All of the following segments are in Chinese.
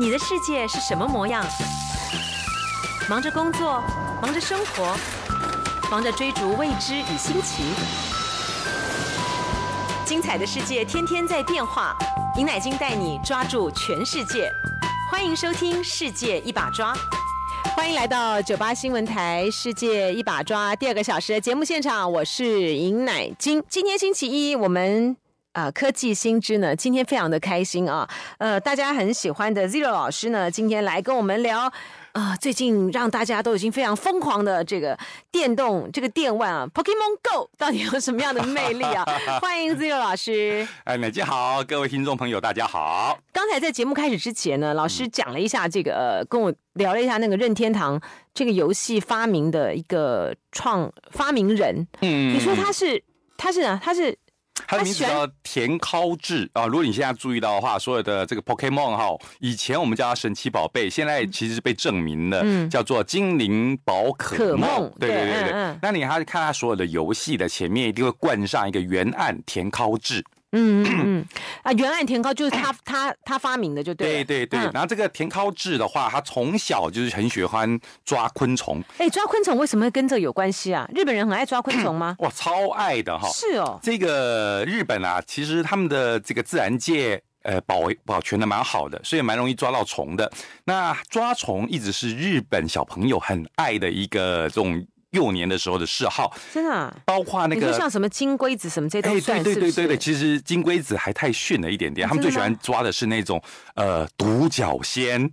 你的世界是什么模样？忙着工作，忙着生活，忙着追逐未知与新奇。精彩的世界天天在变化，尹乃金带你抓住全世界。欢迎收听《世界一把抓》，欢迎来到九八新闻台《世界一把抓》第二个小时的节目现场，我是尹乃金。今天星期一，我们。啊，科技新知呢？今天非常的开心啊！呃，大家很喜欢的 Zero 老师呢，今天来跟我们聊啊，最近让大家都已经非常疯狂的这个电动这个电玩啊，《p o k e m o n Go》到底有什么样的魅力啊？欢迎 Zero 老师！哎，美家好，各位听众朋友，大家好。刚才在节目开始之前呢，老师讲了一下这个，跟我聊了一下那个任天堂这个游戏发明的一个创发明人。嗯，你说他是他是啊？他是？他的名字叫田尻智啊！如果你现在注意到的话，所有的这个 p o k e m o n 哈，以前我们叫它神奇宝贝，现在其实是被证明了叫做精灵宝可梦。对对对对，那你是看他所有的游戏的前面一定会冠上一个原案田尻智。嗯嗯嗯，啊，原来田尻就是他 他他发明的，就对。对对对，然后这个田尻志的话，他从小就是很喜欢抓昆虫。哎，抓昆虫为什么跟这有关系啊？日本人很爱抓昆虫吗？哇，超爱的哈。是哦，这个日本啊，其实他们的这个自然界呃保保全的蛮好的，所以蛮容易抓到虫的。那抓虫一直是日本小朋友很爱的一个这种。幼年的时候的嗜好，真的，包括那个，就像什么金龟子什么这些。哎，对对对对对，其实金龟子还太逊了一点点。他们最喜欢抓的是那种呃独角仙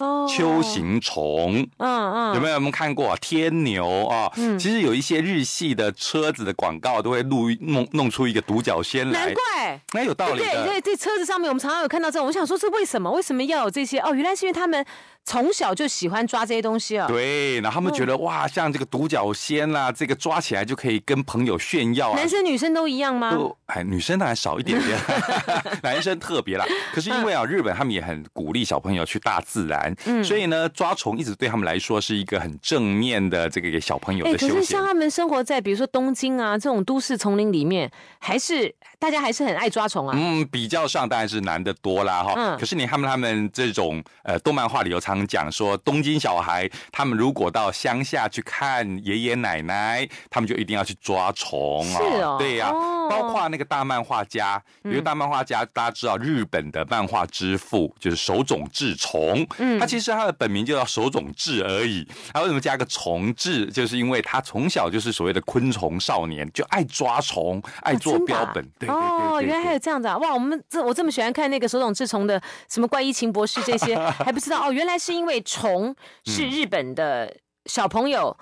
哦，蚯形虫。嗯嗯，有没有？我们看过天牛啊？嗯，其实有一些日系的车子的广告都会录弄弄出一个独角仙来，难怪，那有道理。对对，这车子上面我们常常有看到这，种，我想说是为什么？为什么要有这些？哦，原来是因为他们。从小就喜欢抓这些东西啊，对，然后他们觉得哇，像这个独角仙啦，这个抓起来就可以跟朋友炫耀。男生女生都一样吗？都哎，女生那还少一点点，男生特别啦。可是因为啊，日本他们也很鼓励小朋友去大自然，嗯、所以呢，抓虫一直对他们来说是一个很正面的这个给小朋友的。可是像他们生活在比如说东京啊这种都市丛林里面，还是。大家还是很爱抓虫啊。嗯，比较上当然是难得多啦，哈。嗯。可是你看他们这种呃，动漫画里头常讲说，东京小孩他们如果到乡下去看爷爷奶奶，他们就一定要去抓虫啊。是哦。对呀。哦。包括那个大漫画家，比如大漫画家大家知道日本的漫画之父就是手冢治虫。嗯。他其实他的本名就叫手冢治而已。他为什么加个虫治？就是因为他从小就是所谓的昆虫少年，就爱抓虫，爱做标本。对。哦，原来还有这样子啊！哇！我们这我这么喜欢看那个手冢治虫的什么怪医秦博士这些，还不知道哦。原来是因为虫是日本的小朋友。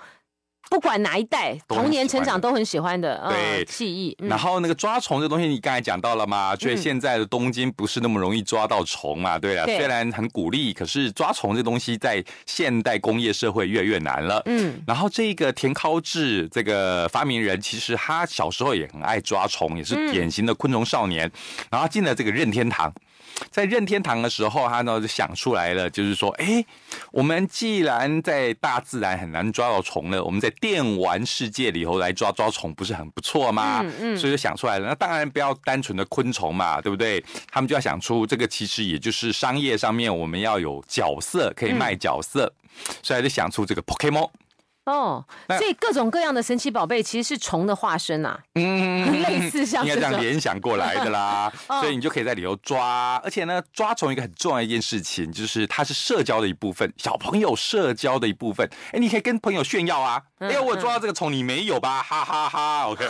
不管哪一代，童年成长都很喜欢的对记忆。然后那个抓虫这东西，你刚才讲到了嘛？所以现在的东京不是那么容易抓到虫嘛？对啊，虽然很鼓励，可是抓虫这东西在现代工业社会越来越难了。嗯，然后这个田尻智这个发明人，其实他小时候也很爱抓虫，也是典型的昆虫少年。然后进了这个任天堂。在任天堂的时候，他呢就想出来了，就是说，哎，我们既然在大自然很难抓到虫了，我们在电玩世界里头来抓抓虫，不是很不错吗？嗯嗯，所以就想出来了。那当然不要单纯的昆虫嘛，对不对？他们就要想出这个，其实也就是商业上面我们要有角色可以卖角色，所以就想出这个 p o k e m o n 哦，所以各种各样的神奇宝贝其实是虫的化身呐，类似像应该这样联想过来的啦。所以你就可以在里头抓，而且呢，抓虫一个很重要的一件事情就是它是社交的一部分，小朋友社交的一部分。哎，你可以跟朋友炫耀啊。哎，我抓到这个虫，你没有吧？哈哈哈。OK。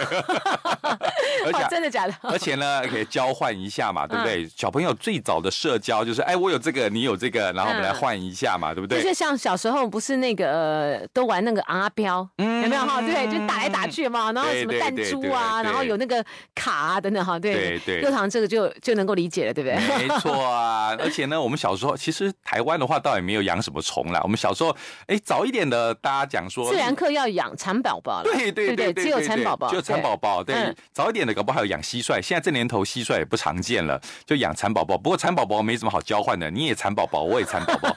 而且真的假的？而且呢，可以交换一下嘛，对不对？小朋友最早的社交就是，哎，我有这个，你有这个，然后我们来换一下嘛，对不对？就是像小时候不是那个都玩那个阿飘，有没有哈？对，就打来打去嘛，然后什么弹珠啊，然后有那个卡啊等等哈，对对，通堂这个就就能够理解了，对不对？没错啊。而且呢，我们小时候其实台湾的话倒也没有养什么虫啦。我们小时候哎，早一点的大家讲说自然课要。要养蚕宝宝了，对对对，只有蚕宝宝，就蚕宝宝。对，早一点的搞不好还有养蟋蟀，现在这年头蟋蟀也不常见了，就养蚕宝宝。不过蚕宝宝没什么好交换的，你也蚕宝宝，我也蚕宝宝。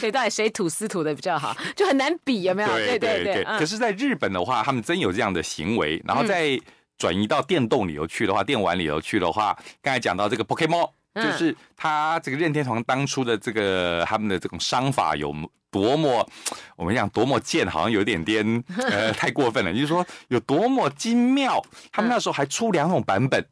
所 以 到底谁吐丝吐的比较好，就很难比，有没有？对对对。可是在日本的话，他们真有这样的行为，然后再转移到电动里头去的话，电玩里头去的话，刚才讲到这个 Pokemon。就是他这个任天堂当初的这个他们的这种商法有多么，我们讲多么贱，好像有点点 呃太过分了。就是说有多么精妙，他们那时候还出两种版本。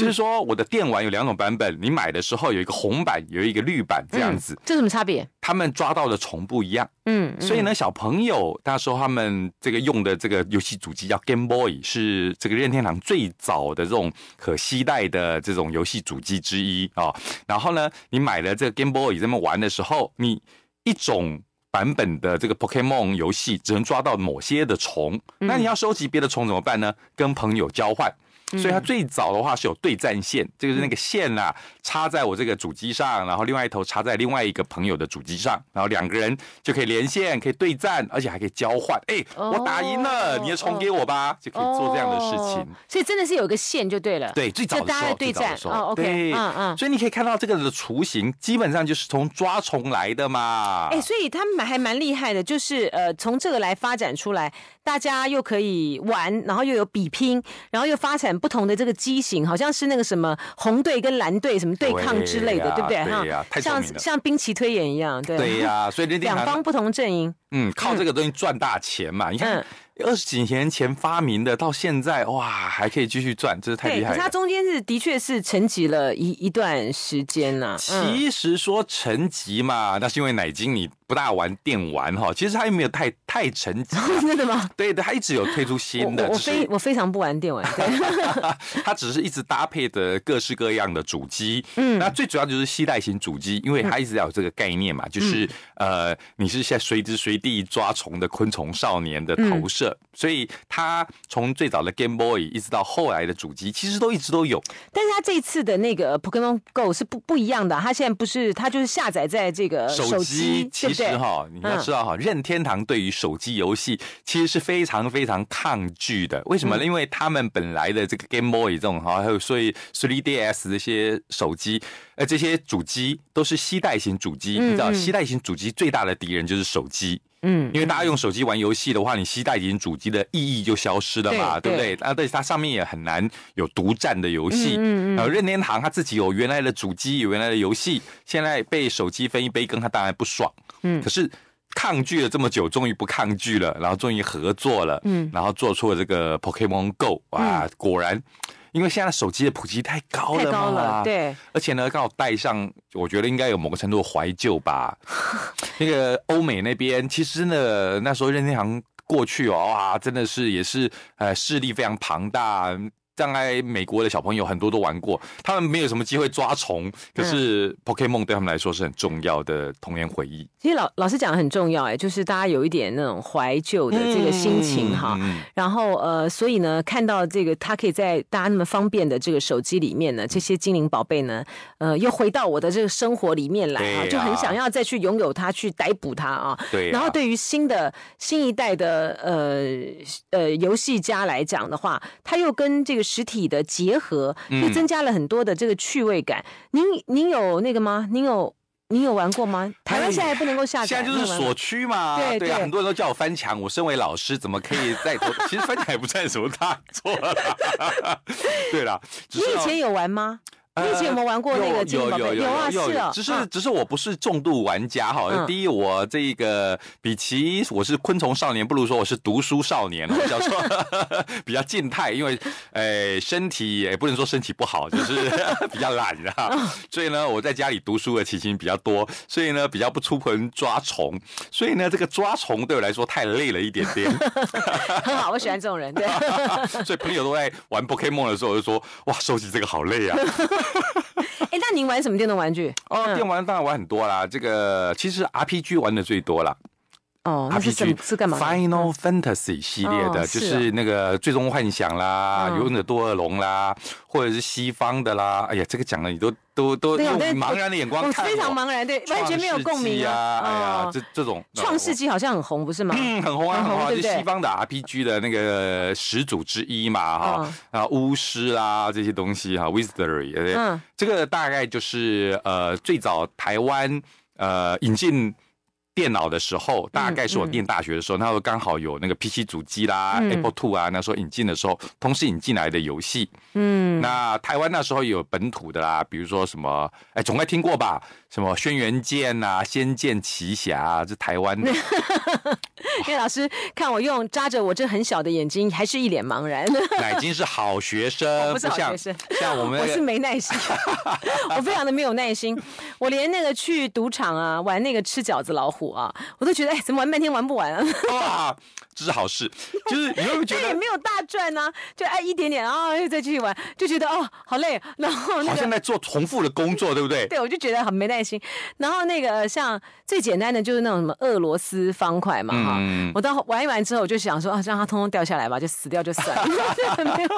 就是说，我的电玩有两种版本，你买的时候有一个红版，有一个绿版，这样子。这什么差别？他们抓到的虫不一样。嗯，所以呢，小朋友，他说他们这个用的这个游戏主机叫 Game Boy，是这个任天堂最早的这种可携带的这种游戏主机之一啊。然后呢，你买了这个 Game Boy，这么玩的时候，你一种版本的这个 p o k e m o n 游戏只能抓到某些的虫，那你要收集别的虫怎么办呢？跟朋友交换。所以它最早的话是有对战线，这个是那个线呐，插在我这个主机上，然后另外一头插在另外一个朋友的主机上，然后两个人就可以连线，可以对战，而且还可以交换。哎，我打赢了，你要重给我吧，就可以做这样的事情。所以真的是有一个线就对了。对，最早的时候对战的时候，对，嗯嗯。所以你可以看到这个的雏形，基本上就是从抓虫来的嘛。哎，所以他们还蛮厉害的，就是呃，从这个来发展出来，大家又可以玩，然后又有比拼，然后又发展。不同的这个机型，好像是那个什么红队跟蓝队什么对抗之类的，对不对？哈，像像兵棋推演一样，对。对呀，所以这两方不同阵营。嗯，靠这个东西赚大钱嘛？你看，二十几年前发明的，到现在哇，还可以继续赚，真是太厉害。它中间是的确是沉寂了一一段时间呐。其实说沉寂嘛，那是因为奶精你。不大玩电玩哈，其实他也没有太太沉寂，真的吗？对的，他一直有推出新的。我非我非常不玩电玩，对，他 只是一直搭配的各式各样的主机。嗯，那最主要就是携带型主机，因为他一直要有这个概念嘛，就是呃，你是在随时随地抓虫的昆虫少年的投射，所以他从最早的 Game Boy 一直到后来的主机，其实都一直都有。但是他这次的那个 p o k e m o n Go 是不不一样的，他现在不是他就是下载在这个手机其实。是哈，你要知道哈，任天堂对于手机游戏其实是非常非常抗拒的。为什么？呢？因为他们本来的这个 Game Boy 这种哈，还有所以 3DS 这些手机，呃，这些主机都是膝带型主机。你知道，膝带型主机最大的敌人就是手机。嗯，因为大家用手机玩游戏的话，你携带型主机的意义就消失了嘛，对不对？而且它上面也很难有独占的游戏。嗯。后任天堂他自己有原来的主机，有原来的游戏，现在被手机分一杯羹，他当然不爽。嗯，可是抗拒了这么久，终于不抗拒了，然后终于合作了，然后做出了这个 Pokemon Go，哇，果然。因为现在手机的普及太高了，对，而且呢，刚好带上，我觉得应该有某个程度的怀旧吧。那个欧美那边，其实呢，那时候任天堂过去哦，哇，真的是也是，呃，势力非常庞大。障碍美国的小朋友很多都玩过，他们没有什么机会抓虫，可是 Pokemon 对他们来说是很重要的童年回忆。其实老老师讲的很重要哎，就是大家有一点那种怀旧的这个心情哈。然后呃，所以呢，看到这个他可以在大家那么方便的这个手机里面呢，这些精灵宝贝呢，呃，又回到我的这个生活里面来啊，就很想要再去拥有它，去逮捕它啊。对。然后对于新的新一代的呃呃游戏家来讲的话，他又跟这个。实体的结合，就增加了很多的这个趣味感。您您有那个吗？您有您有玩过吗？台湾现在不能够下载，现在就是锁区嘛。对对呀，很多人都叫我翻墙，我身为老师怎么可以再？其实翻墙也不算什么大错。对了，你以前有玩吗？以前有没有玩过那个？有有有啊，是只是只是我不是重度玩家哈。第一，我这个比其我是昆虫少年，不如说我是读书少年，比较 比较静态，因为哎身体也不能说身体不好，就是 比较懒啊。所以呢，我在家里读书的情形比较多，所以呢比较不出盆抓虫，所以呢这个抓虫对我来说太累了一点点。好，我喜欢这种人。对。所以朋友都在玩 Pokemon 的时候我就说：哇，收集这个好累啊。哎，那您玩什么电动玩具？哦，电玩当然玩很多啦。这个其实 RPG 玩的最多啦。RPG 是干嘛？Final Fantasy 系列的，就是那个最终幻想啦，勇者多尔龙啦，或者是西方的啦。哎呀，这个讲的你都都都用茫然的眼光，非常茫然对，完全没有共鸣啊！哎呀，这这种创世纪好像很红，不是吗？很红啊，很对对就西方的 RPG 的那个始祖之一嘛，哈啊，巫师啊这些东西哈，Wizardry，对，这个大概就是呃，最早台湾呃引进。电脑的时候，大概是我念大学的时候，那时候刚好有那个 PC 主机啦，Apple Two 啊，那时候引进的时候，同时引进来的游戏，嗯，那台湾那时候有本土的啦，比如说什么，哎，总该听过吧，什么《轩辕剑》啊，《仙剑奇侠》啊，这台湾的。因为老师看我用扎着我这很小的眼睛，还是一脸茫然。乃 金是好学生，不生，像我们，我是没耐心，我非常的没有耐心，我连那个去赌场啊，玩那个吃饺子老虎啊，我都觉得哎，怎么玩半天玩不完啊？这是好事，就是因为也没有大赚啊，就哎一点点啊，又再继续玩，就觉得哦好累，然后好像在做重复的工作，对不对？对，我就觉得很没耐心。然后那个像最简单的就是那种什么俄罗斯方块嘛，哈，我到玩一玩之后，我就想说啊，让它通通掉下来吧，就死掉就算，了，没有，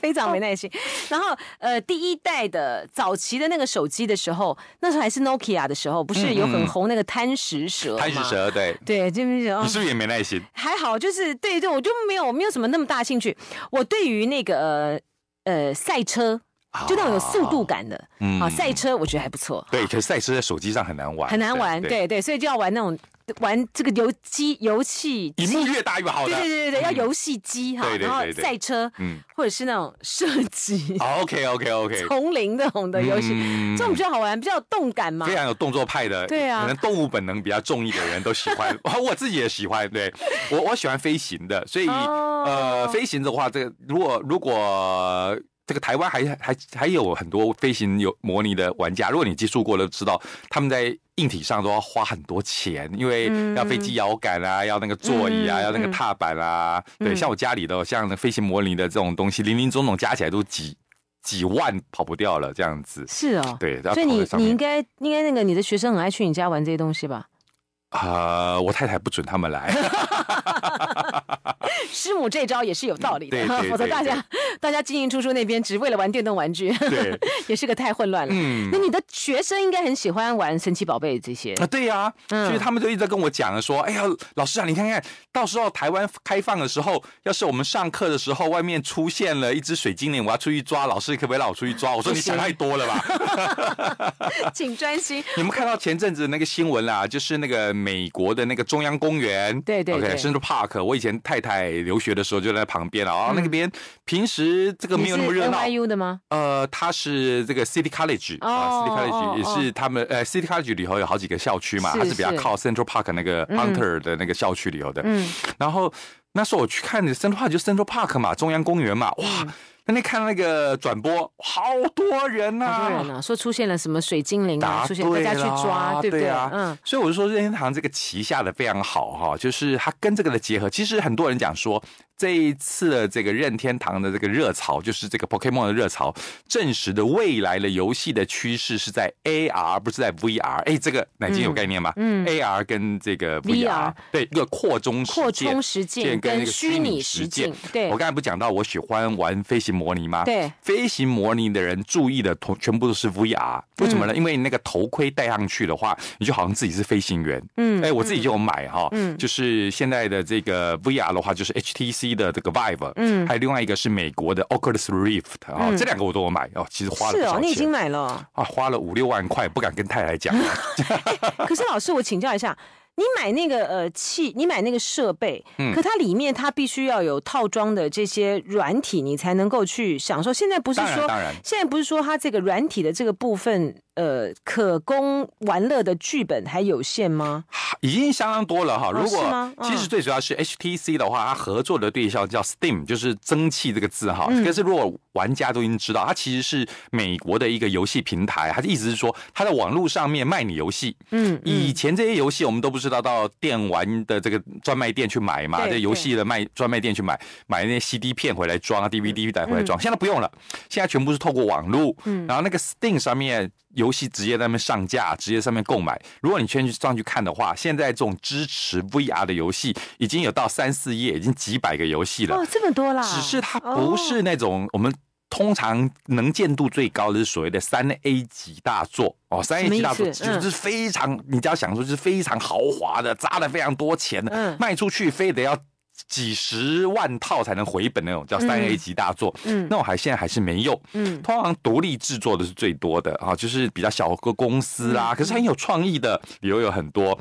非常没耐心。然后呃，第一代的早期的那个手机的时候，那时候还是 Nokia 的时候，不是有很红那个贪食蛇贪食蛇，对，对，就那你是不是也没耐心？还好。哦，就是对对，我就没有没有什么那么大兴趣。我对于那个呃赛车。就那种有速度感的，嗯，好赛车，我觉得还不错。对，可是赛车在手机上很难玩，很难玩。对对，所以就要玩那种玩这个游机游戏，屏幕越大越好玩？对对对对，要游戏机哈，然后赛车，嗯，或者是那种射击。OK OK OK，丛林那种的游戏，这种比较好玩，比较有动感嘛。非常有动作派的，对啊，可能动物本能比较重一点的人都喜欢，我我自己也喜欢。对我我喜欢飞行的，所以呃，飞行的话，这个如果如果。这个台湾还还还有很多飞行有模拟的玩家，如果你接触过了，知道他们在硬体上都要花很多钱，因为要飞机摇杆啊，要那个座椅啊，要那个踏板啊。对，像我家里的像飞行模拟的这种东西，零零总总加起来都几几万跑不掉了，这样子是哦，对，所以你你应该应该那个你的学生很爱去你家玩这些东西吧？啊，我太太不准他们来。师母这招也是有道理的，否则大家大家进进出出那边，只为了玩电动玩具，对，也是个太混乱了。嗯，那你的学生应该很喜欢玩神奇宝贝这些啊？对呀，所以他们就一直跟我讲说，哎呀，老师啊，你看看，到时候台湾开放的时候，要是我们上课的时候外面出现了一只水精灵，我要出去抓，老师可不可以让我出去抓？我说你想太多了吧。请专心。你们看到前阵子那个新闻啦，就是那个。美国的那个中央公园，对对，OK，Central Park。我以前太太留学的时候就在旁边了啊。那边平时这个没有那么热闹。U 的吗？呃，它是这个 City College，City College 也是他们呃 City College 里头有好几个校区嘛，它是比较靠 Central Park 那个 Hunter 的那个校区里头的。嗯。然后那时候我去看的 Central，就 Central Park 嘛，中央公园嘛，哇！那天看那个转播，好多人呐，说出现了什么水精灵啊，出现大家去抓，对不对？嗯，所以我就说任天堂这个旗下的非常好哈，就是它跟这个的结合。其实很多人讲说，这一次的这个任天堂的这个热潮，就是这个 Pokemon 的热潮，证实的未来的游戏的趋势是在 AR 不是在 VR？哎，这个南京有概念吗？嗯，AR 跟这个 VR，对，一个扩中扩中实践跟虚拟实践。对，我刚才不讲到，我喜欢玩飞行。模拟吗？对，飞行模拟的人注意的，同全部都是 V R。为什么呢？因为那个头盔戴上去的话，你就好像自己是飞行员。嗯，哎，我自己就有买哈，嗯，就是现在的这个 V R 的话，就是 H T C 的这个 Vive，嗯，还有另外一个是美国的 Oculus Rift，啊，这两个我都有买哦，其实花了，是哦，你已经买了啊，花了五六万块，不敢跟太太讲。可是老师，我请教一下。你买那个呃器，你买那个设备，嗯，可它里面它必须要有套装的这些软体，你才能够去享受。现在不是说当然，现在不是说它这个软体的这个部分，呃，可供玩乐的剧本还有限吗？已经相当多了哈。如果其实最主要是 HTC 的话，它合作的对象叫 Steam，就是“蒸汽”这个字哈。可是如果玩家都已经知道，它其实是美国的一个游戏平台，它的意思是说，它在网络上面卖你游戏。嗯，以前这些游戏我们都不是。知道到电玩的这个专卖店去买嘛，这游戏的卖专卖店去买，买那些 CD 片回来装啊，DVD 带回来装。现在不用了，现在全部是透过网络。嗯，然后那个 Steam 上面游戏直接在面上架，直接上面购买。如果你去上去看的话，现在这种支持 VR 的游戏已经有到三四页，已经几百个游戏了。哦，这么多啦！只是它不是那种我们。通常能见度最高的是所谓的三 A 级大作哦，三 A 级大作就是非常，你只要想说是非常豪华的，砸了非常多钱的，卖出去非得要几十万套才能回本那种，叫三 A 级大作。嗯，那我还现在还是没有。嗯，通常独立制作的是最多的啊，就是比较小个公司啦，可是很有创意的理由有很多。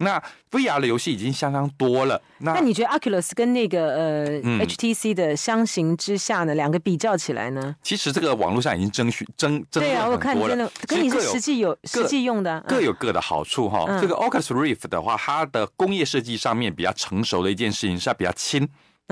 那 VR 的游戏已经相当多了。那你觉得 Aculus 跟那个呃 HTC 的相形之下呢？两个比较起来呢？其实这个网络上已经争取争，争对啊，我看真的，跟你是实际有实际用的，各有各的好处哈。这个 o c u l u s Rift 的话，它的工业设计上面比较成熟的一件事情是它比较轻。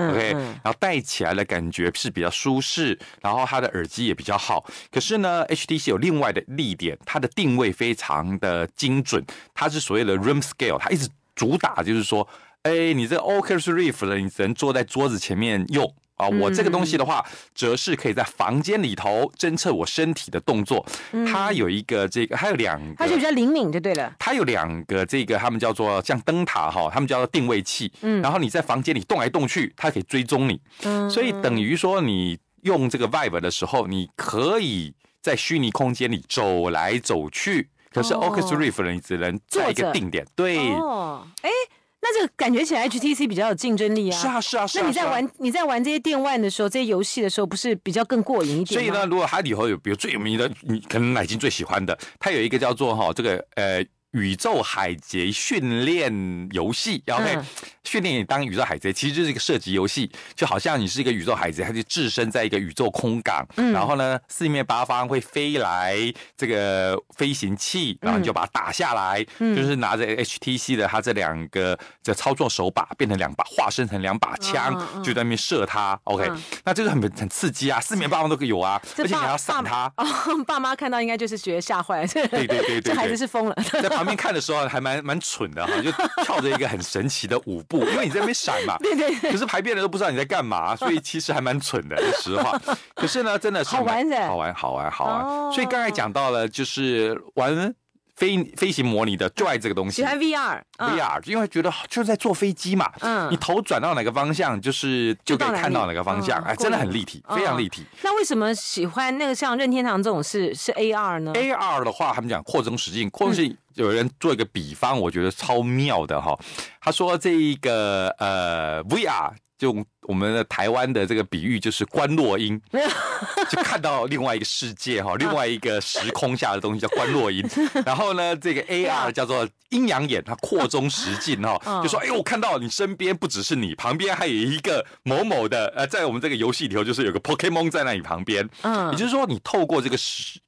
OK，然后戴起来的感觉是比较舒适，然后它的耳机也比较好。可是呢，HTC 有另外的利点，它的定位非常的精准，它是所谓的 Room Scale，它一直主打就是说，哎，你这 Oculus Rift 的你只能坐在桌子前面用。啊，我这个东西的话，则是可以在房间里头侦测我身体的动作。它有一个这个，还有两个，它就比较灵敏，就对了。它有两个这个，他们叫做像灯塔哈，他们叫做定位器。嗯，然后你在房间里动来动去，它可以追踪你。嗯，所以等于说，你用这个 Vibe 的时候，你可以在虚拟空间里走来走去。可是 Oculus Rift 你只能做一个定点。对，哦，哎。那这个感觉起来，HTC 比较有竞争力啊。是啊，是啊，是啊。那你在玩你在玩这些电玩的时候，这些游戏的时候，不是比较更过瘾一点所以呢，如果它里头有，比如最有名的，你可能乃金最喜欢的，它有一个叫做哈这个呃宇宙海贼训练游戏，OK。训练你当宇宙海贼，其实就是一个射击游戏，就好像你是一个宇宙海贼，他就置身在一个宇宙空港，嗯、然后呢，四面八方会飞来这个飞行器，然后你就把它打下来，就是拿着 HTC 的它这两个这操作手把，变成两把，化身成两把枪，就在那边射它。OK，那这个很很刺激啊，四面八方都可以有啊，而且还要闪它。爸妈看到应该就是觉得吓坏，对对对对，这孩子是疯了。在旁边看的时候还蛮蛮蠢的哈，就跳着一个很神奇的舞步。因为你在那边闪嘛，对对。可是排便的都不知道你在干嘛，所以其实还蛮蠢的，说实话。可是呢，真的是好玩好玩，好玩，好玩。所以刚才讲到了，就是玩。飞飞行模拟的最爱这个东西，喜欢 VR，VR，因为觉得就是在坐飞机嘛，嗯，你头转到哪个方向，就是就可以看到哪个方向，哎，真的很立体，非常立体。那为什么喜欢那个像任天堂这种是是 AR 呢？AR 的话，他们讲扩增实境，扩充实境。有人做一个比方，我觉得超妙的哈。他说这一个呃 VR 就。我们的台湾的这个比喻就是观落音，就看到另外一个世界哈，另外一个时空下的东西叫观落音。然后呢，这个 AR 叫做阴阳眼，它扩中实近哈，就说哎，我看到你身边不只是你，旁边还有一个某某的呃，在我们这个游戏里头，就是有个 p o k e m o n 在那里旁边。嗯，也就是说，你透过这个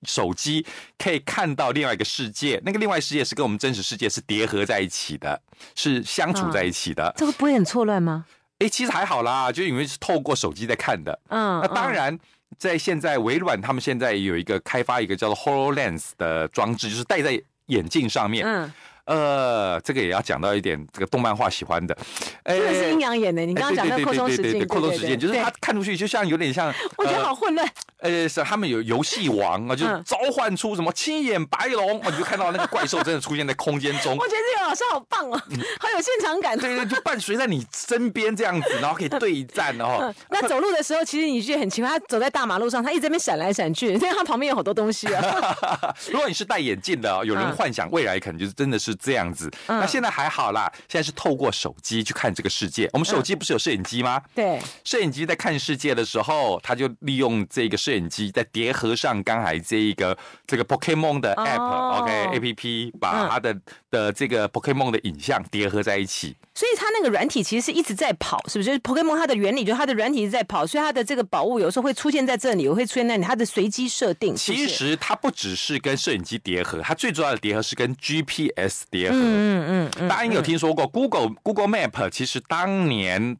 手机可以看到另外一个世界，那个另外世界是跟我们真实世界是叠合在一起的，是相处在一起的。这个不会很错乱吗？哎，其实还好啦，就因为是透过手机在看的。嗯，那当然，在现在微软他们现在有一个开发一个叫做 HoloLens 的装置，就是戴在眼镜上面。嗯。呃，这个也要讲到一点，这个动漫画喜欢的，哎，这个是阴阳眼的。你刚刚讲的扩充时间，扩充时间就是他看出去就像有点像，我觉得好混乱。呃，是他们有游戏王啊，就是召唤出什么青眼白龙，你就看到那个怪兽真的出现在空间中。我觉得这个老师好棒哦，好有现场感。对对，就伴随在你身边这样子，然后可以对战哦。那走路的时候，其实你觉得很奇怪，他走在大马路上，他一直在那闪来闪去，因 为他旁边有好多东西啊。如果你是戴眼镜的，有人幻想未来，可能就是真的是。这样子，那现在还好啦。现在是透过手机去看这个世界。我们手机不是有摄影机吗？对，摄影机在看世界的时候，他就利用这个摄影机，在叠合上刚才这一个这个 p o k e m o n 的 App，OK App，把它的的这个 p o k e m o n 的影像叠合在一起。所以它那个软体其实是一直在跑，是不是？就是 Pokemon 它的原理就是它的软体是在跑，所以它的这个宝物有时候会出现在这里，也会出现在那它的随机设定。其实它不只是跟摄影机叠合，它最重要的叠合是跟 GPS 叠合。嗯嗯嗯，大家有听说过 Google Google Map？其实当年。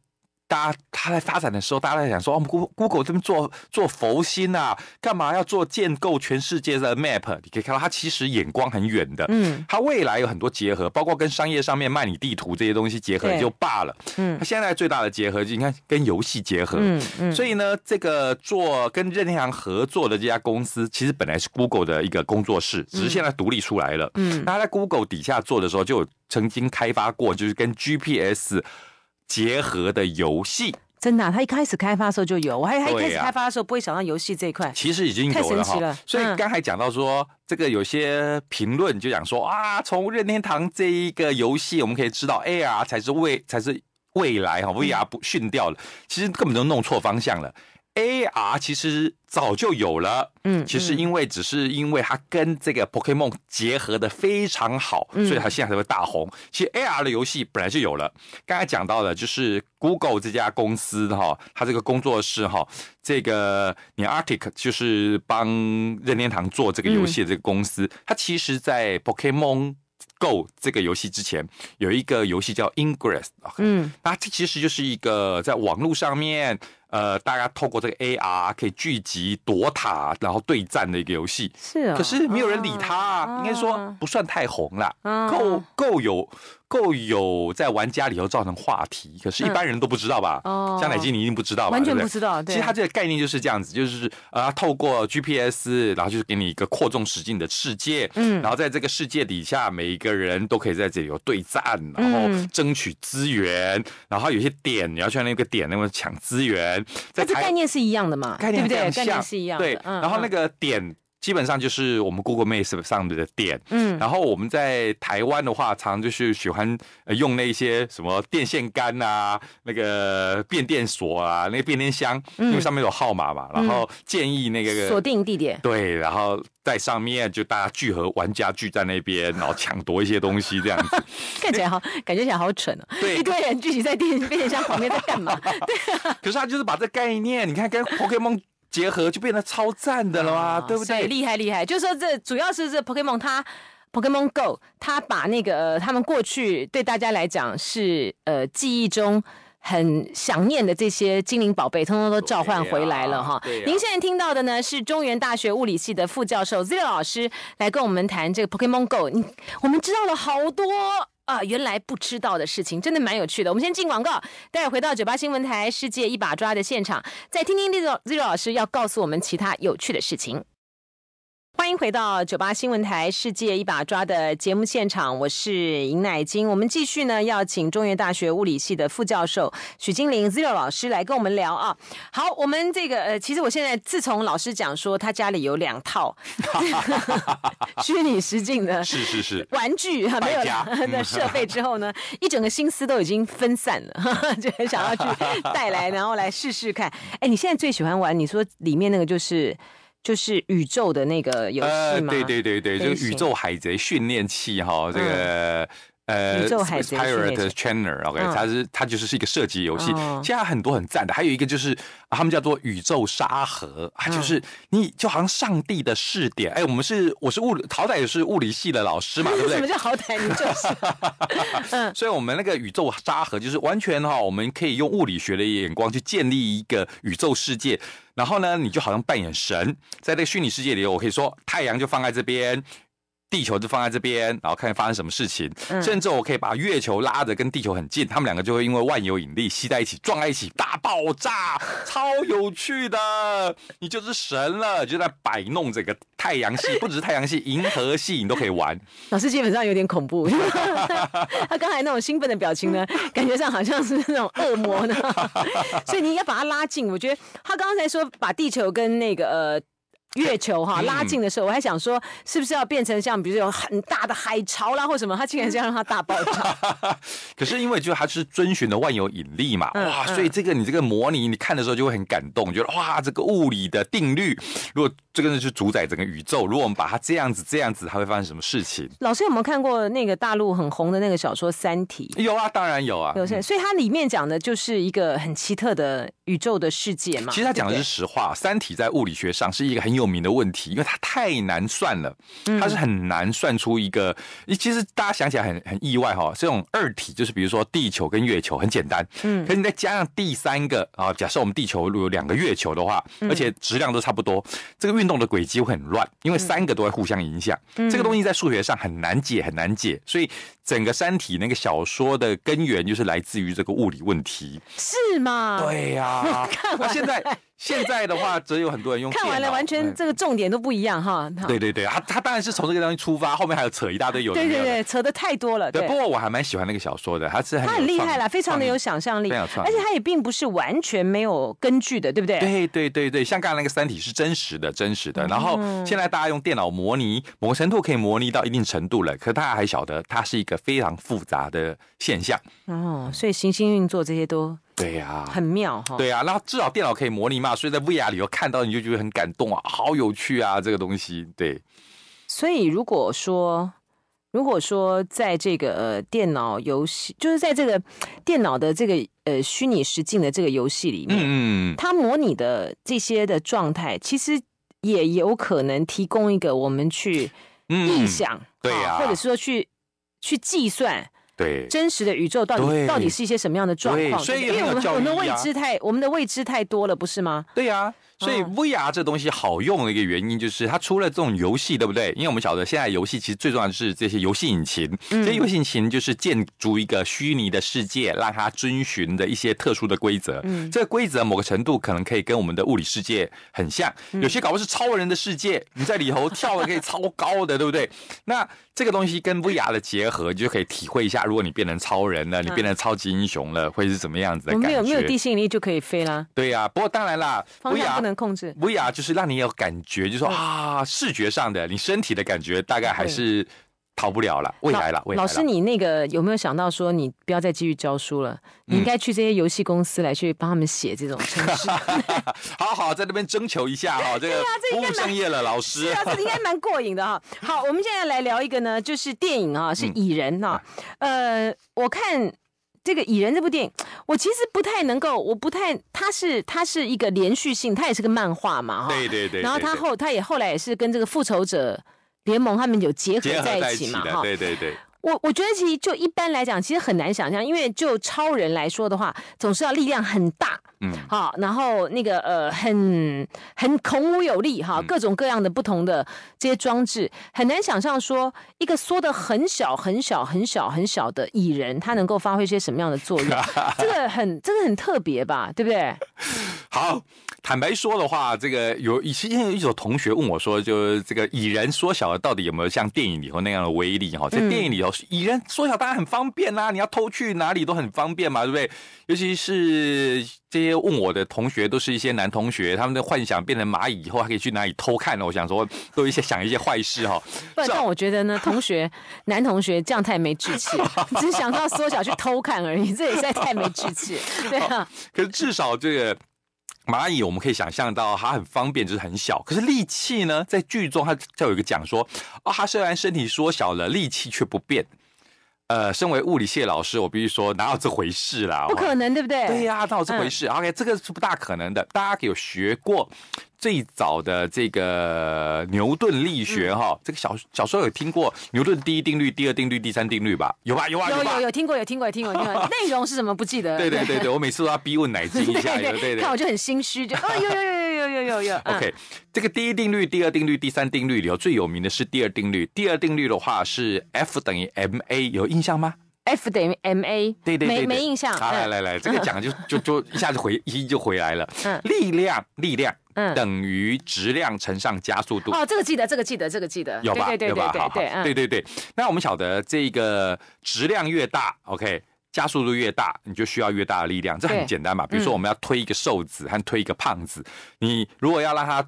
大家他在发展的时候，大家在想说，哦，我们 Google 这边做做佛心啊，干嘛要做建构全世界的 Map？你可以看到，他其实眼光很远的。嗯，他未来有很多结合，包括跟商业上面卖你地图这些东西结合也就罢了。嗯，他现在最大的结合，就你看跟游戏结合。嗯嗯，所以呢，这个做跟任天堂合作的这家公司，其实本来是 Google 的一个工作室，只是现在独立出来了。嗯，那他在 Google 底下做的时候，就曾经开发过，就是跟 GPS。结合的游戏，真的，他一开始开发的时候就有，我还还一开始开发的时候不会想到游戏这一块，其实已经有了，所以刚才讲到说这个有些评论就讲说啊，从任天堂这一个游戏我们可以知道，A R 才是未才是未来哈，V R 不训掉了，其实根本就弄错方向了。A R 其实早就有了，嗯，其实因为只是因为它跟这个 Pokemon 结合的非常好，所以它现在才会大红。其实 A R 的游戏本来就有了，刚才讲到的就是 Google 这家公司哈，它这个工作室哈，这个你 Artic 就是帮任天堂做这个游戏的这个公司，它其实，在 Pokemon。Go 这个游戏之前有一个游戏叫 Ingress，嗯，那这其实就是一个在网络上面，呃，大家透过这个 AR 可以聚集躲塔，然后对战的一个游戏，是可是没有人理啊、应该说不算太红了，够够有够有在玩家里头造成话题，可是，一般人都不知道吧？哦，江乃金，你一定不知道，完全不知道。其实他这个概念就是这样子，就是啊，透过 GPS，然后就是给你一个扩纵实境的世界，嗯，然后在这个世界底下每一个。人都可以在这里有对战，然后争取资源，然后有些点你要去那个点那边抢资源。但这概念是一样的嘛？概念不对？概念是一样对，然后那个点。基本上就是我们 Google Maps 上的店。嗯。然后我们在台湾的话，常常就是喜欢用那些什么电线杆啊，那个变电所啊，那个变电箱，因为上面有号码嘛。然后建议那个锁定地点。对。然后在上面就大家聚合玩家聚在那边，然后抢夺一些东西这样子。看起来哈，感觉起来好蠢哦。对。一堆人聚集在变电箱旁边在干嘛？对啊。可是他就是把这概念，你看跟 Pokemon。结合就变得超赞的了嘛，对不对？厉害厉害！就说这主要是这《p o k e m o n 它，《p o k e m o n Go》它把那个他们过去对大家来讲是呃记忆中很想念的这些精灵宝贝，通通都召唤回来了哈。您现在听到的呢，是中原大学物理系的副教授 Z 老师来跟我们谈这个《p o k e m o n Go》，你我们知道了好多。啊，原来不知道的事情，真的蛮有趣的。我们先进广告，待会回到九八新闻台《世界一把抓》的现场，再听听 Zero 老师要告诉我们其他有趣的事情。欢迎回到九八新闻台《世界一把抓》的节目现场，我是尹乃金。我们继续呢，要请中原大学物理系的副教授许金玲 Zero 老师来跟我们聊啊。好，我们这个呃，其实我现在自从老师讲说他家里有两套 虚拟实境的，是是是，玩具啊，没有 的设备之后呢，一整个心思都已经分散了，就想要去带来，然后来试试看。哎，你现在最喜欢玩？你说里面那个就是。就是宇宙的那个游戏吗？对对对对，就是宇宙海贼训练器哈，这个。呃，Pirate Trainer OK，它是它就是是一个射击游戏。现在很多很赞的，还有一个就是他们叫做宇宙沙盒，就是你就好像上帝的试点。哎，我们是我是物理，好歹也是物理系的老师嘛，对不对？什么叫好歹？你就是。嗯，所以我们那个宇宙沙盒就是完全哈，我们可以用物理学的眼光去建立一个宇宙世界。然后呢，你就好像扮演神，在这个虚拟世界里，我可以说太阳就放在这边。地球就放在这边，然后看发生什么事情。甚至我可以把月球拉着跟地球很近，他们两个就会因为万有引力吸在一起，撞在一起，大爆炸，超有趣的。你就是神了，就在摆弄这个太阳系，不只是太阳系，银河系你都可以玩。老师基本上有点恐怖，他刚才那种兴奋的表情呢，感觉上好像是那种恶魔呢，所以你应该把他拉近。我觉得他刚才说把地球跟那个呃。月球哈拉近的时候，我还想说是不是要变成像，比如有很大的海潮啦，或什么？他竟然这样让它大爆炸。可是因为就它是遵循的万有引力嘛，哇！所以这个你这个模拟，你看的时候就会很感动，觉得哇，这个物理的定律，如果这个是主宰整个宇宙，如果我们把它这样子这样子，它会发生什么事情？老师有没有看过那个大陆很红的那个小说《三体》？有啊，当然有啊。有所以它里面讲的就是一个很奇特的宇宙的世界嘛。其实它讲的是实话，《三体》在物理学上是一个很有。有名的问题，因为它太难算了，它是很难算出一个。其实大家想起来很很意外哈，这种二体就是比如说地球跟月球很简单，嗯，可是你再加上第三个啊，假设我们地球如果有两个月球的话，而且质量都差不多，这个运动的轨迹会很乱，因为三个都会互相影响。这个东西在数学上很难解，很难解，所以整个三体那个小说的根源就是来自于这个物理问题，是吗？对呀，那、现在。现在的话，只有很多人用。看完了，完全这个重点都不一样哈。对对对，他他当然是从这个东西出发，后面还有扯一大堆有。对对对，扯的太多了。对，不过我还蛮喜欢那个小说的，他是很。太厉害啦，非常的有想象力，而且他也并不是完全没有根据的，对不对？对对对对，像刚才那个《三体》是真实的，真实的。然后现在大家用电脑模拟，某个程度可以模拟到一定程度了，可大家还晓得它是一个非常复杂的现象。哦，所以行星运作这些都。对呀，很妙哈！对呀，那至少电脑可以模拟嘛，所以在 VR 里头看到你就觉得很感动啊，好有趣啊，这个东西。对，所以如果说，如果说在这个呃电脑游戏，就是在这个电脑的这个呃虚拟实境的这个游戏里面，嗯它模拟的这些的状态，其实也有可能提供一个我们去臆想，对呀，或者是说去去计算。对，真实的宇宙到底到底是一些什么样的状况？所以我们我们的未知太，我们的未知太多了，不是吗？对呀。所以 V R 这东西好用的一个原因就是它除了这种游戏，对不对？因为我们晓得现在游戏其实最重要的是这些游戏引擎，这些游戏引擎就是建筑一个虚拟的世界，让它遵循的一些特殊的规则。这个规则某个程度可能可以跟我们的物理世界很像。有些搞不是超人的世界，你在里头跳的可以超高的，对不对？那这个东西跟 V R 的结合，你就可以体会一下，如果你变成超人了，你变成超级英雄了，会是怎么样子的感觉？没有没有地心引力就可以飞啦？对呀，不过当然啦，V R。控制 VR 就是让你有感觉，就说啊，视觉上的你身体的感觉大概还是逃不了了，未来了。老师，你那个有没有想到说，你不要再继续教书了，你应该去这些游戏公司来去帮他们写这种程式。好好在那边征求一下哈，这个服务正业了，老师。对啊，这应该蛮过瘾的哈。好，我们现在来聊一个呢，就是电影啊，是蚁人哈。呃，我看。这个蚁人这部电影，我其实不太能够，我不太，它是它是一个连续性，它也是个漫画嘛，哈。对对对。然后它后，它也后来也是跟这个复仇者联盟他们有结合在一起嘛，哈。对对对。我我觉得其实就一般来讲，其实很难想象，因为就超人来说的话，总是要力量很大，嗯，好，然后那个呃很很孔武有力哈，各种各样的不同的这些装置，很难想象说一个缩的很小很小很小很小的蚁人，他能够发挥些什么样的作用？这个很这个很特别吧，对不对？好。坦白说的话，这个有以前有一组同学问我说，就这个蚁人缩小到底有没有像电影里头那样的威力？哈，在电影里头，蚁人缩小当然很方便啦，你要偷去哪里都很方便嘛，对不对？尤其是这些问我的同学，都是一些男同学，他们的幻想变成蚂蚁以后，还可以去哪里偷看呢？我想说，都一些想一些坏事哈。不，那我觉得呢，同学，男同学这样太没志气，只想到缩小去偷看而已，这也实在太没志气，对啊。可是至少这个。蚂蚁，我们可以想象到它很方便，就是很小。可是力气呢？在剧中它就有一个讲说，哦，它虽然身体缩小了，力气却不变。呃，身为物理系老师，我必须说，哪有这回事啦？不可能，对不对？对呀，哪有这回事？OK，这个是不大可能的。大家有学过。最早的这个牛顿力学哈，这个小小时候有听过牛顿第一定律、第二定律、第三定律吧？有吧？有吧？有有有听过有听过有听过听过，内容是什么不记得？对对对对，我每次都要逼问奶精一下，对 对，对看我就很心虚，就啊有有有有有有有有。OK，这个第一定律、第二定律、第三定律里头最有名的是第二定律。第二定律的话是 F 等于 ma，有印象吗？F 等于 ma，对对，没没印象。好，来来来，这个 讲就就就一下子回一就回来了。嗯，力量，力量，嗯，等于质量乘上加速度。哦，这个记得，这个记得，这个记得，有吧？对吧？对对对对对对对对对对。那我们晓得这个质量越大，OK，加速度越大，你就需要越大的力量，这很简单嘛。比如说我们要推一个瘦子和推一个胖子，你如果要让他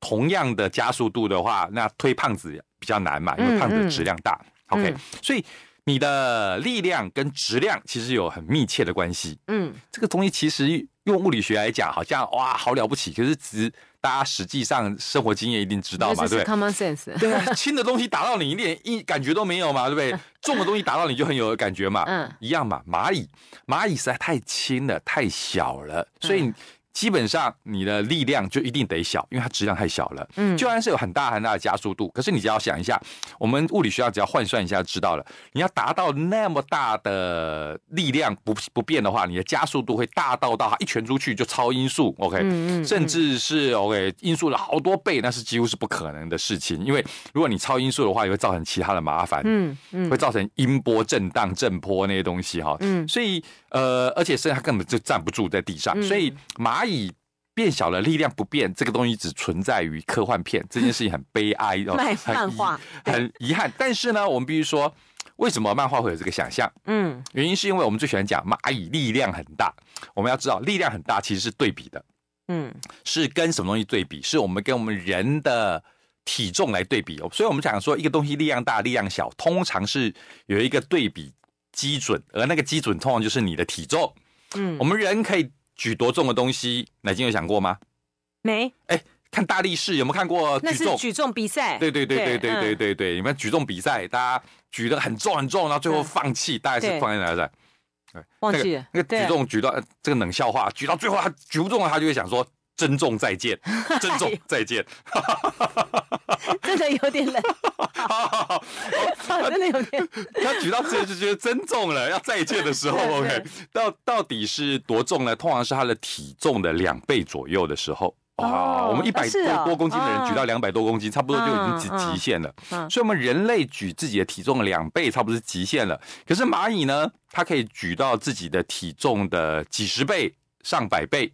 同样的加速度的话，那推胖子比较难嘛，因为胖子质量大。OK，所以。你的力量跟质量其实有很密切的关系。嗯，这个东西其实用物理学来讲，好像哇，好了不起。可是值大家实际上生活经验一定知道嘛，对不对？对啊，轻的东西打到你一点一感觉都没有嘛，对不对？重的东西打到你就很有感觉嘛，嗯，一样嘛。蚂蚁，蚂蚁实在太轻了，太小了，所以。基本上你的力量就一定得小，因为它质量太小了。嗯，就算是有很大很大的加速度，可是你只要想一下，我们物理学家只要换算一下知道了，你要达到那么大的力量不不变的话，你的加速度会大到到一拳出去就超音速，OK？嗯嗯，甚至是 OK 音速了好多倍，那是几乎是不可能的事情，因为如果你超音速的话，也会造成其他的麻烦，嗯嗯，会造成音波震荡、震波那些东西哈。嗯，所以。呃，而且是至它根本就站不住在地上，所以蚂蚁变小了，力量不变，这个东西只存在于科幻片。这件事情很悲哀，卖 漫画很遗憾。但是呢，我们必须说，为什么漫画会有这个想象？嗯，原因是因为我们最喜欢讲蚂蚁力量很大。我们要知道，力量很大其实是对比的，嗯，是跟什么东西对比？是我们跟我们人的体重来对比。哦。所以，我们讲说一个东西力量大，力量小，通常是有一个对比。基准，而那个基准通常就是你的体重。嗯，我们人可以举多重的东西，乃金有想过吗？没。哎，看大力士有没有看过举重？举重比赛。对对对对对对对对，你们举重比赛，大家举得很重很重，然后最后放弃，大概是放在哪在？对，那个那个举重举到这个冷笑话，举到最后他举不动了，他就会想说。增重再见，增 重再见。真的有点冷，真的有点。要 举到这就觉得增重了，要再见的时候。OK，到到底是多重呢？通常是他的体重的两倍左右的时候。啊，我们一百多多公斤的人举到两百多公斤，差不多就已经极极限了。所以，我们人类举自己的体重两倍，差不多是极限了。可是蚂蚁呢，它可以举到自己的体重的几十倍、上百倍。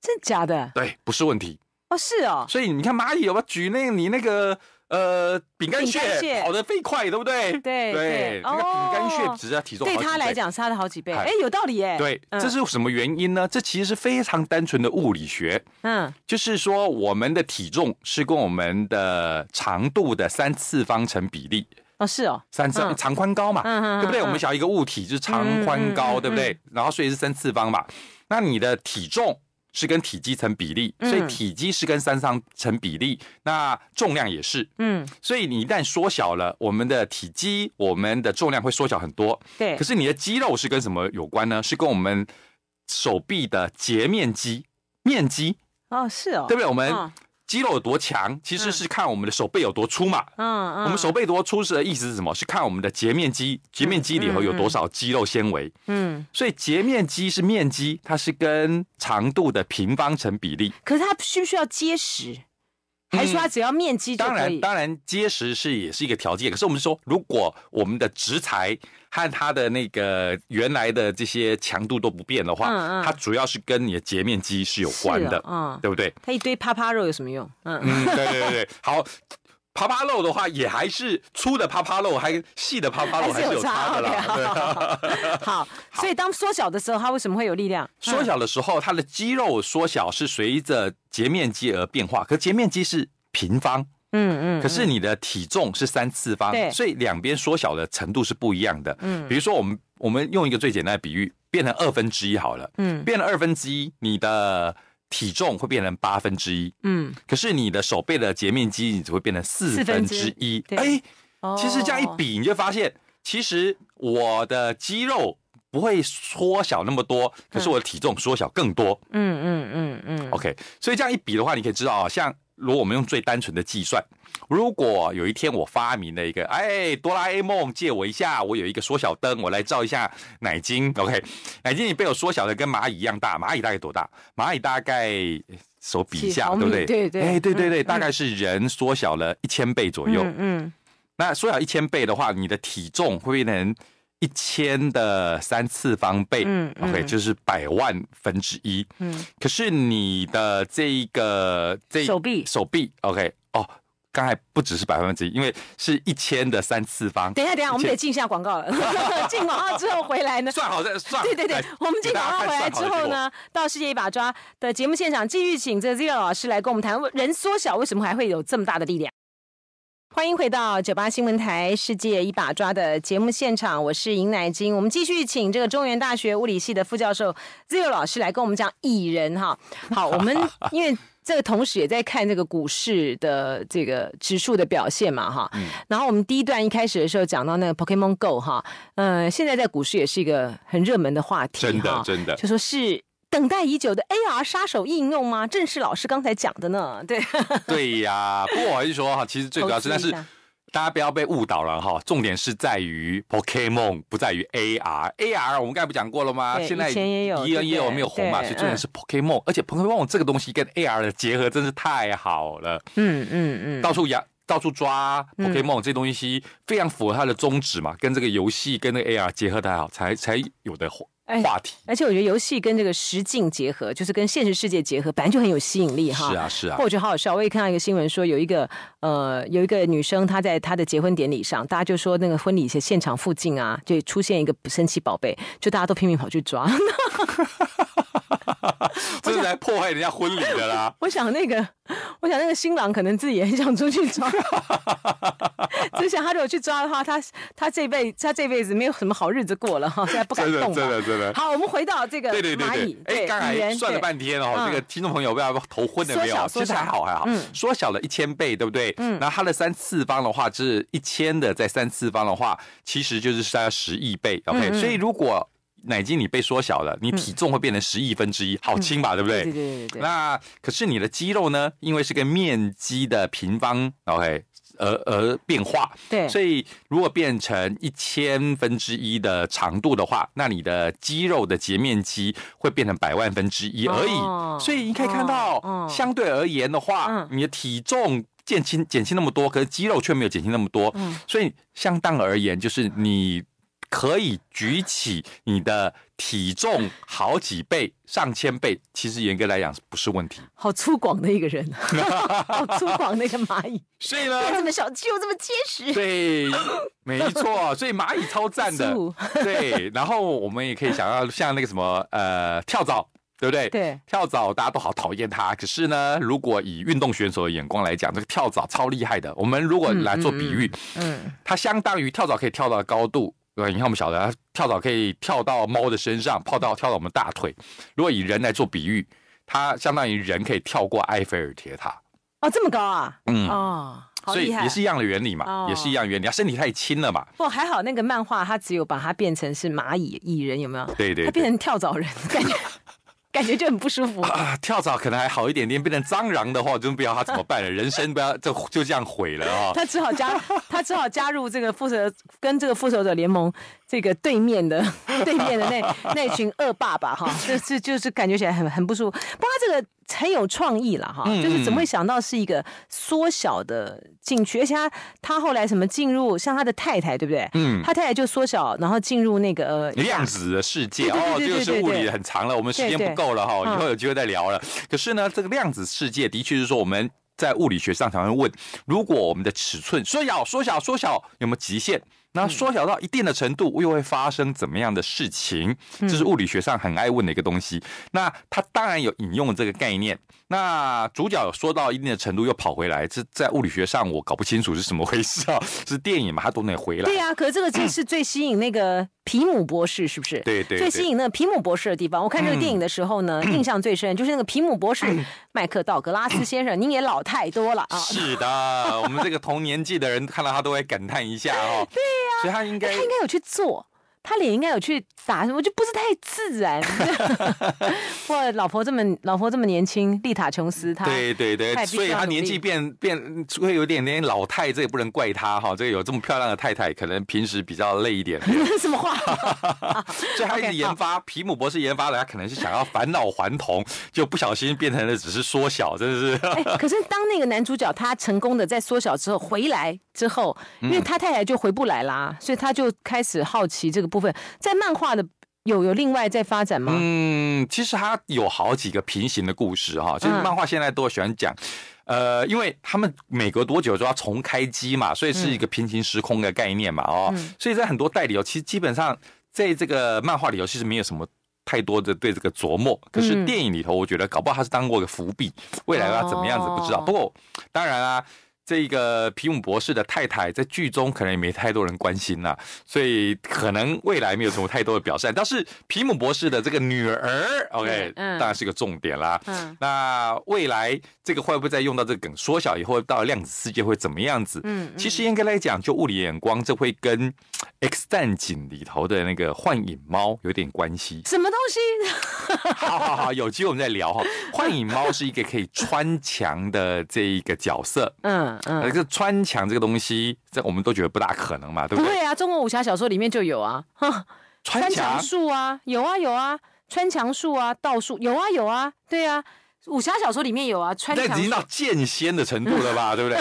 真假的？对，不是问题哦，是哦。所以你看蚂蚁，有有举那个你那个呃饼干屑跑得飞快，对不对？对对，那个饼干屑只要体重，对他来讲差了好几倍。哎，有道理哎。对，这是什么原因呢？这其实是非常单纯的物理学。嗯，就是说我们的体重是跟我们的长度的三次方成比例。哦，是哦，三次长宽高嘛，对不对？我们想要一个物体就是长宽高，对不对？然后所以是三次方嘛。那你的体重？是跟体积成比例，所以体积是跟三三成比例，那重量也是，嗯，所以你一旦缩小了，我们的体积，我们的重量会缩小很多，对。可是你的肌肉是跟什么有关呢？是跟我们手臂的截面积面积哦，是哦，对不对？我们。肌肉有多强，其实是看我们的手背有多粗嘛。嗯嗯，我们手背多粗是的意思是什么？是看我们的截面积，截面积里头有多少肌肉纤维。嗯，所以截面积是面积，它是跟长度的平方成比例。可是它需不需要结实？还是说它只要面积？当然，当然，结实是也是一个条件。可是我们说，如果我们的植材。和它的那个原来的这些强度都不变的话，嗯嗯，它主要是跟你的截面积是有关的，啊，对不对？它一堆趴趴肉有什么用？嗯嗯，对对对好，趴趴肉的话，也还是粗的趴趴肉，还细的趴趴肉，还是有差的啦。好，所以当缩小的时候，它为什么会有力量？缩小的时候，它的肌肉缩小是随着截面积而变化，可截面积是平方。嗯嗯，可是你的体重是三次方，对，所以两边缩小的程度是不一样的。嗯，比如说我们我们用一个最简单的比喻，变成二分之一好了。嗯，变了二分之一，你的体重会变成八分之一。嗯，可是你的手背的截面积，你只会变成四分之一。哎，其实这样一比，你就发现，其实我的肌肉不会缩小那么多，可是我的体重缩小更多。嗯嗯嗯嗯，OK，所以这样一比的话，你可以知道啊，像。如果我们用最单纯的计算，如果有一天我发明了一个，哎，哆啦 A 梦借我一下，我有一个缩小灯，我来照一下奶精 o k 奶精你被我缩小的跟蚂蚁一样大，蚂蚁大概多大？蚂蚁大概手比一下，对不对？对对，哎，对对对，大概是人缩小了一千倍左右。嗯嗯，那缩小一千倍的话，你的体重会变成。一千的三次方倍，嗯，OK，就是百万分之一，嗯，可是你的这一个这手臂，手臂，OK，哦，刚才不只是百分之一，因为是一千的三次方。等一下，等一下，我们得进一下广告了。进广告之后回来呢？算好再算。对对对，我们进广告回来之后呢，到世界一把抓的节目现场，继续请这 z e r o 老师来跟我们谈人缩小，为什么还会有这么大的力量？欢迎回到九八新闻台《世界一把抓》的节目现场，我是尹乃金。我们继续请这个中原大学物理系的副教授 Z o 老师来跟我们讲蚁人哈。好，我们因为这个同时也在看这个股市的这个指数的表现嘛哈。然后我们第一段一开始的时候讲到那个 p o k e m o n Go 哈，嗯，现在在股市也是一个很热门的话题，真的真的就说是。等待已久的 AR 杀手应用吗？正是老师刚才讲的呢。对，对呀。不过我还是说哈，其实最主要是，但是大家不要被误导了哈。重点是在于 p o k e m o n 不在于 AR。AR 我们刚才不讲过了吗？现以前也有，以前也有没有红嘛？所以重点是 p o k e m o n 而且 p o k e m o n 这个东西跟 AR 的结合真是太好了。嗯嗯嗯。到处养，到处抓 p o k e m o n 这东西非常符合它的宗旨嘛。跟这个游戏跟那个 AR 结合的好，才才有的火。话题，而且我觉得游戏跟这个实境结合，就是跟现实世界结合，本来就很有吸引力哈。是啊是啊，我觉得好好笑，我也看到一个新闻说，有一个呃，有一个女生她在她的结婚典礼上，大家就说那个婚礼现场附近啊，就出现一个神奇宝贝，就大家都拼命跑去抓。这是来破坏人家婚礼的啦！我想那个，我想那个新郎可能自己也很想出去抓。只想他如果去抓的话，他他这辈他这辈子没有什么好日子过了哈，现在不敢动了。真的真的。好，我们回到这个蚂蚁。对对对对。哎，刚才算了半天哦，这个听众朋友，不要头昏了没有？其实还好还好。嗯。缩小了一千倍，对不对？嗯。然后它的三次方的话，是一千的在三次方的话，其实就是大概十亿倍。OK，所以如果奶精你被缩小了，你体重会变成十亿分之一，好轻吧，对不对？对对对对。那可是你的肌肉呢？因为是个面积的平方，OK，而而变化。对。所以如果变成一千分之一的长度的话，那你的肌肉的截面积会变成百万分之一而已。哦。所以你可以看到，相对而言的话，你的体重减轻减轻那么多，可是肌肉却没有减轻那么多。嗯。所以相当而言，就是你。可以举起你的体重好几倍、上千倍，其实严格来讲不是问题。好粗犷的一个人，好粗犷那个蚂蚁，所以呢，这么小肌肉这么结实？对，没错。所以蚂蚁超赞的。对，然后我们也可以想到像那个什么呃跳蚤，对不对？对。跳蚤大家都好讨厌它，可是呢，如果以运动选手的眼光来讲，这个跳蚤超厉害的。我们如果来做比喻，嗯，它相当于跳蚤可以跳到的高度。你看，我们晓得它跳蚤可以跳到猫的身上，泡到跳到我们大腿。如果以人来做比喻，它相当于人可以跳过埃菲尔铁塔哦，这么高啊！嗯，哦，所以也是一样的原理嘛，也是一样原理。它身体太轻了嘛。不，还好那个漫画，它只有把它变成是蚂蚁蚁人，有没有？对对，它变成跳蚤人，感觉。感觉就很不舒服啊！跳蚤可能还好一点点，变成蟑螂的话，真不知道他怎么办了。人生不要就就这样毁了啊！他只好加，他只好加入这个复仇，跟这个复仇者联盟。这个对面的 对面的那那群恶爸爸哈，这这就是感觉起来很很不舒服。不过这个很有创意了哈，就是怎么会想到是一个缩小的进去，而且他他后来什么进入像他的太太对不对？嗯，他太太就缩小，然后进入那个量子的世界哦。这个是物理很长了，我们时间不够了哈，以后有机会再聊了。可是呢，这个量子世界的确是说我们在物理学上常常问，如果我们的尺寸缩小缩小缩小有没有极限？那缩小到一定的程度，又会发生怎么样的事情？这是物理学上很爱问的一个东西。那他当然有引用这个概念。那主角缩到一定的程度又跑回来，这在物理学上我搞不清楚是什么回事啊？是电影嘛，他都得回来。对呀，可是这个就是最吸引那个皮姆博士，是不是？对对，最吸引那个皮姆博士的地方。我看这个电影的时候呢，印象最深就是那个皮姆博士，麦克道格拉斯先生，您也老太多了啊！是的，我们这个同年纪的人看到他都会感叹一下哦。对。所以他应该，他应该有去做。他脸应该有去打，么，就不是太自然。哇，老婆这么老婆这么年轻，丽塔·琼斯，她对对对，所以她年纪变变，会有点点老态，这也不能怪她哈。这个有这么漂亮的太太，可能平时比较累一点。什么话？就 他一直研发，皮姆博士研发的，他可能是想要返老还童，就不小心变成了只是缩小，真的是。哎，可是当那个男主角他成功的在缩小之后回来之后，因为他太太就回不来啦，所以他就开始好奇这个。部分在漫画的有有另外在发展吗？嗯，其实它有好几个平行的故事哈。其实漫画现在都喜欢讲，呃，因为他们每隔多久就要重开机嘛，所以是一个平行时空的概念嘛。哦，所以在很多代理哦，其实基本上在这个漫画里头其实没有什么太多的对这个琢磨。可是电影里头我觉得搞不好他是当过一个伏笔，未来要怎么样子不知道。不过当然啊。这个皮姆博士的太太在剧中可能也没太多人关心啦，所以可能未来没有什么太多的表现。但是皮姆博士的这个女儿，OK，当然是个重点啦。嗯，那未来这个会不会再用到这个梗？缩小以后到量子世界会怎么样子？嗯，其实应该来讲，就物理眼光，这会跟《X 战警》里头的那个幻影猫有点关系。什么东西？好好好，有机会我们再聊哈。幻影猫是一个可以穿墙的这一个角色。嗯。嗯，这个穿墙这个东西，这我们都觉得不大可能嘛，对不对？不啊，中国武侠小说里面就有啊，穿墙术啊，有啊有啊，穿墙术啊，道术有啊有啊，对啊，武侠小说里面有啊，穿墙已经到剑仙的程度了吧，对不对？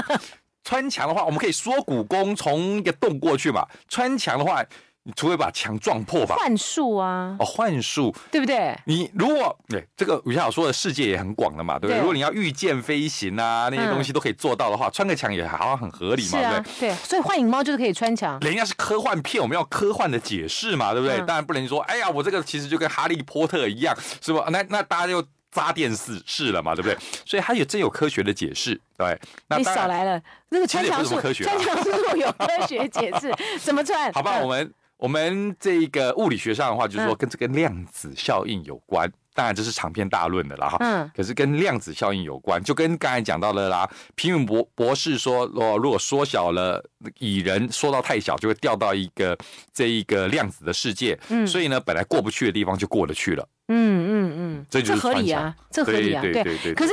穿墙的话，我们可以缩骨功从一个洞过去嘛，穿墙的话。你除非把墙撞破吧，幻术啊，哦，幻术，对不对？你如果对这个武侠小说的世界也很广了嘛，对不对？如果你要御剑飞行啊，那些东西都可以做到的话，穿个墙也好像很合理嘛，对不对？对，所以幻影猫就是可以穿墙。人家是科幻片，我们要科幻的解释嘛，对不对？当然不能说，哎呀，我这个其实就跟哈利波特一样，是不？那那大家就扎电视试了嘛，对不对？所以它有真有科学的解释，对。那你少来了，那个穿墙术，穿墙术有科学解释，怎么穿？好吧，我们。我们这个物理学上的话，就是说跟这个量子效应有关。当然这是长篇大论的啦，哈。嗯。可是跟量子效应有关，就跟刚才讲到的啦，皮姆博博士说，若如果缩小了蚁人，缩到太小，就会掉到一个这一个量子的世界。嗯。所以呢，本来过不去的地方就过得去了。嗯嗯嗯，这就是合理啊，这合理啊。对对对。可是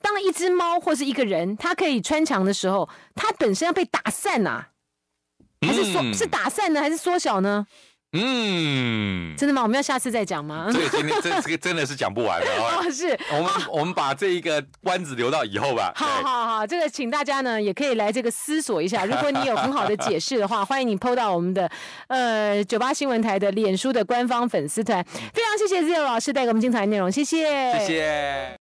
当一只猫或是一个人，它可以穿墙的时候，它本身要被打散啊。是缩是打散呢，还是缩小呢？嗯，真的吗？我们要下次再讲吗？这个今天这这个真的是讲不完了。哦，是，我们我们把这一个关子留到以后吧。好好好，这个请大家呢也可以来这个思索一下。如果你有很好的解释的话，欢迎你 PO 到我们的呃九八新闻台的脸书的官方粉丝团。非常谢谢 z e r o 老师带给我们精彩内容，谢谢，谢谢。